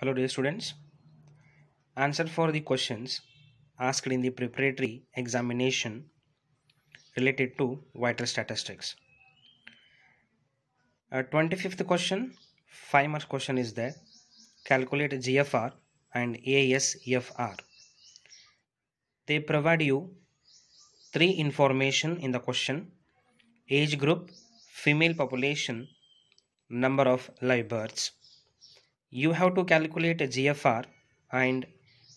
Hello dear students. Answer for the questions asked in the preparatory examination related to vital statistics. A uh, 25th question, 5 more question is there. Calculate GFR and ASFR. They provide you three information in the question. Age group, female population, number of live births you have to calculate a GFR and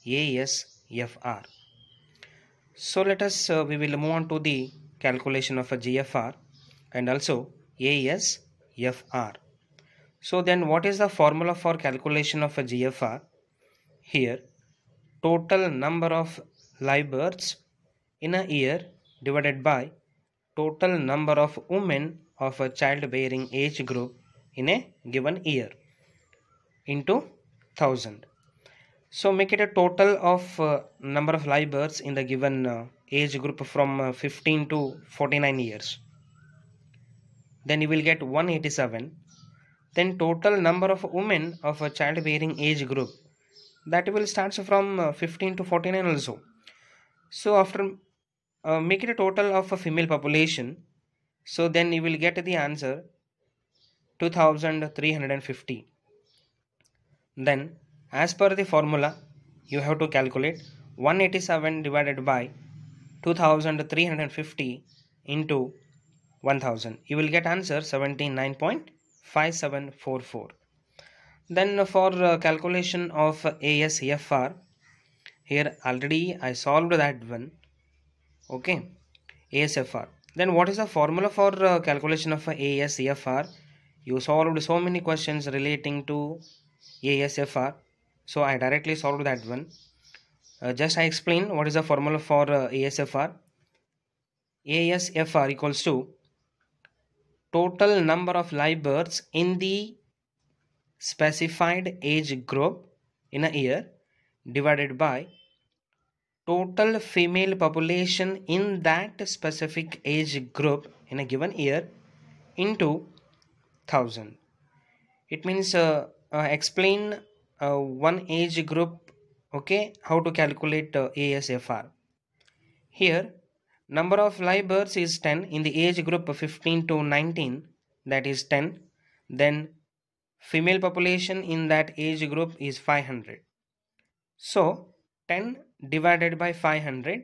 ASFR. So let us, uh, we will move on to the calculation of a GFR and also ASFR. So then what is the formula for calculation of a GFR? Here, total number of live births in a year divided by total number of women of a childbearing age group in a given year into 1000 so make it a total of uh, number of live births in the given uh, age group from uh, 15 to 49 years then you will get 187 then total number of women of a childbearing age group that will starts from uh, 15 to 49 also so after uh, make it a total of a female population so then you will get the answer 2350 then as per the formula you have to calculate 187 divided by 2350 into 1000 you will get answer 79.5744 then for uh, calculation of ASFR here already I solved that one okay ASFR then what is the formula for uh, calculation of ASFR you solved so many questions relating to ASFR so I directly solved that one uh, just I explain what is the formula for uh, ASFR ASFR equals to total number of live births in the specified age group in a year divided by total female population in that specific age group in a given year into 1000 it means uh, uh, explain uh, one age group okay how to calculate uh, asfr here number of live births is 10 in the age group 15 to 19 that is 10 then female population in that age group is 500 so 10 divided by 500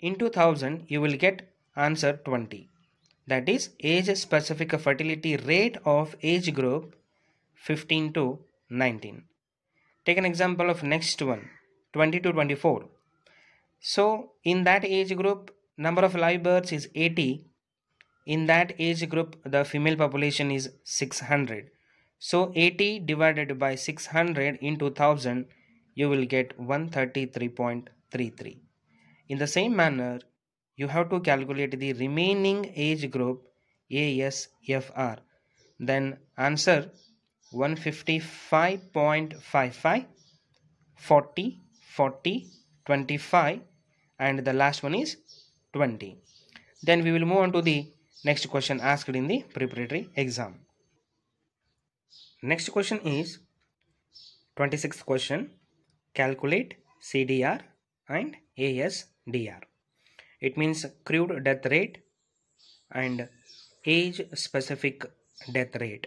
into 1000 you will get answer 20 that is age specific fertility rate of age group 15 to 19 take an example of next one 20 to 24 so in that age group number of live births is 80 in that age group the female population is 600 so 80 divided by 600 into 1000 you will get 133.33 in the same manner you have to calculate the remaining age group ASFR then answer 155.55 40 40 25 and the last one is 20 then we will move on to the next question asked in the preparatory exam next question is 26th question calculate cdr and asdr it means crude death rate and age specific death rate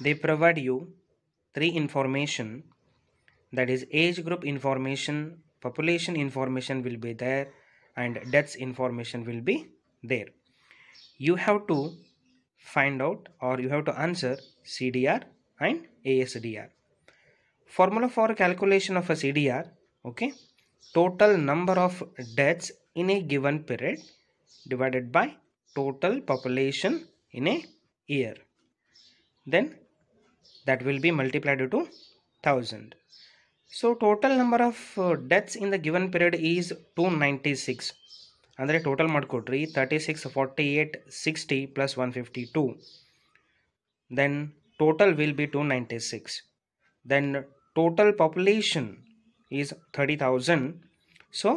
they provide you three information that is age group information population information will be there and deaths information will be there you have to find out or you have to answer cdr and asdr formula for calculation of a cdr okay total number of deaths in a given period divided by total population in a year then that will be multiplied to 1000 so total number of uh, deaths in the given period is 296 and the total mud 36 48 60 plus 152 then total will be 296 then total population is 30000 so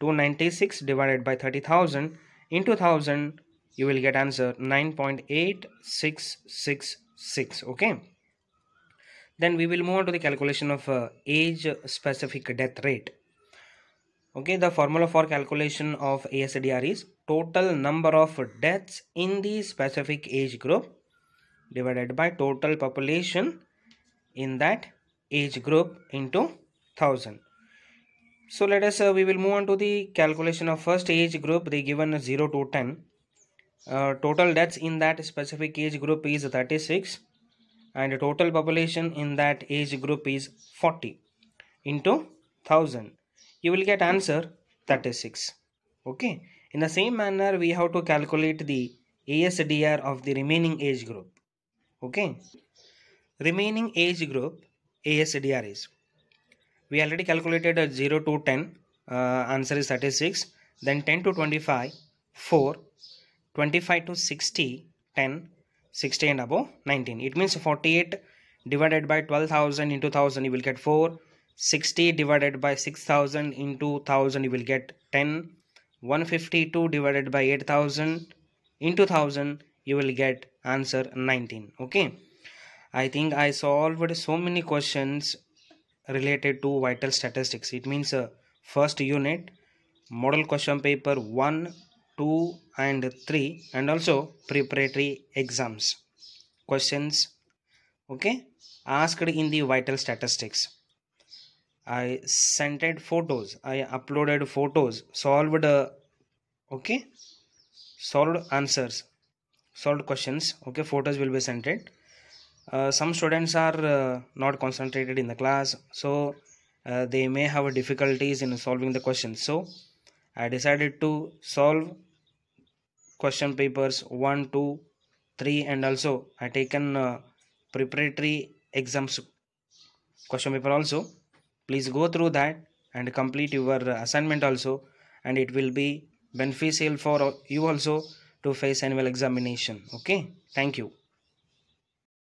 296 divided by 30000 in two thousand you will get answer 9.8666 okay then we will move on to the calculation of uh, age specific death rate okay the formula for calculation of ASDR is total number of deaths in the specific age group divided by total population in that age group into 1000 so let us uh, we will move on to the calculation of first age group they given 0 to 10 uh, total deaths in that specific age group is 36 and the total population in that age group is 40 into 1000 you will get answer 36 okay in the same manner we have to calculate the ASDR of the remaining age group okay remaining age group ASDR is we already calculated a 0 to 10 uh, answer is 36 then 10 to 25 4 25 to 60 10 60 and above 19 it means 48 divided by 12000 into 1000 you will get 4 60 divided by 6000 into 1000 you will get 10 152 divided by 8000 into 1000 you will get answer 19 okay i think i solved so many questions related to vital statistics it means uh, first unit model question paper 1 2 and 3 and also preparatory exams questions okay asked in the vital statistics I sent photos I uploaded photos solved uh, okay solved answers solved questions okay photos will be sent uh, some students are uh, not concentrated in the class so uh, they may have difficulties in solving the questions so I decided to solve question papers 1 2 3 and also i taken uh, preparatory exams question paper also please go through that and complete your assignment also and it will be beneficial for you also to face annual examination okay thank you